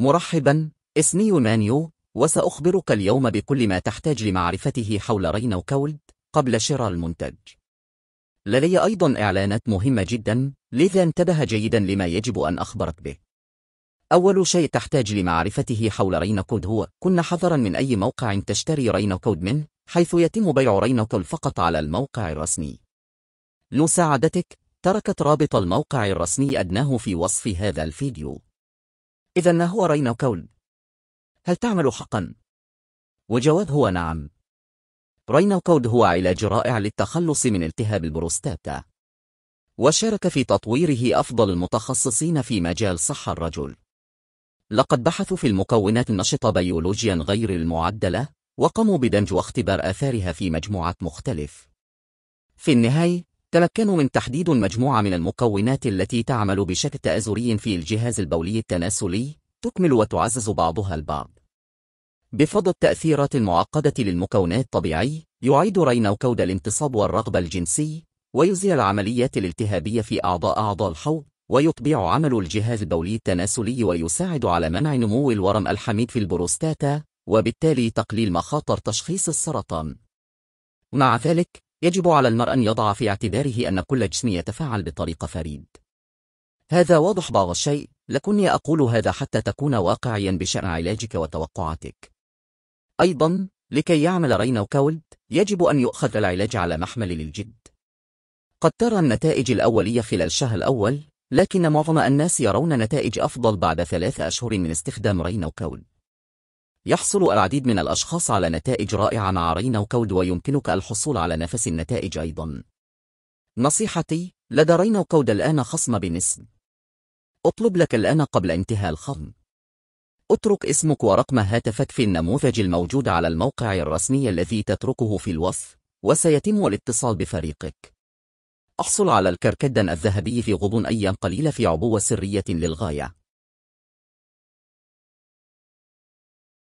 مرحبا اسمي مانيو وسأخبرك اليوم بكل ما تحتاج لمعرفته حول رينو كولد قبل شراء المنتج لدي أيضا إعلانات مهمة جدا لذا انتبه جيدا لما يجب أن أخبرك به أول شيء تحتاج لمعرفته حول رينو كود هو كن حذرا من أي موقع تشتري رينو كود منه حيث يتم بيع رينو كود فقط على الموقع الرسمي لساعدتك تركت رابط الموقع الرسمي أدناه في وصف هذا الفيديو إذا هو رين كولب هل تعمل حقا؟ وجواب هو نعم كود هو علاج رائع للتخلص من التهاب البروستاتا وشارك في تطويره أفضل المتخصصين في مجال صحة الرجل لقد بحثوا في المكونات النشطة بيولوجيا غير المعدلة وقاموا بدمج واختبار آثارها في مجموعات مختلف في النهاية تمكنوا من تحديد المجموعة من المكونات التي تعمل بشكل تأزري في الجهاز البولي التناسلي تكمل وتعزز بعضها البعض بفضل التأثيرات المعقدة للمكونات الطبيعي يعيد رينو كود الانتصاب والرغبة الجنسي ويزيل العمليات الالتهابية في أعضاء أعضاء الحوض ويطبيع عمل الجهاز البولي التناسلي ويساعد على منع نمو الورم الحميد في البروستاتا وبالتالي تقليل مخاطر تشخيص السرطان مع ذلك يجب على المرء أن يضع في اعتباره أن كل جسم يتفاعل بطريقة فريد هذا واضح بعض الشيء لكني أقول هذا حتى تكون واقعيا بشأن علاجك وتوقعاتك أيضا لكي يعمل رينا وكولد يجب أن يؤخذ العلاج على محمل الجد قد ترى النتائج الأولية خلال الشهر الأول لكن معظم الناس يرون نتائج أفضل بعد ثلاث أشهر من استخدام رينا وكولد يحصل العديد من الأشخاص على نتائج رائعة مع رينا وكود ويمكنك الحصول على نفس النتائج أيضا. نصيحتي لدى رينا وكود الآن خصم بنسب. اطلب لك الآن قبل انتهاء الخصم. اترك اسمك ورقم هاتفك في النموذج الموجود على الموقع الرسمي الذي تتركه في الوصف وسيتم الاتصال بفريقك. احصل على الكركدن الذهبي في غضون أيام قليلة في عبوة سرية للغاية.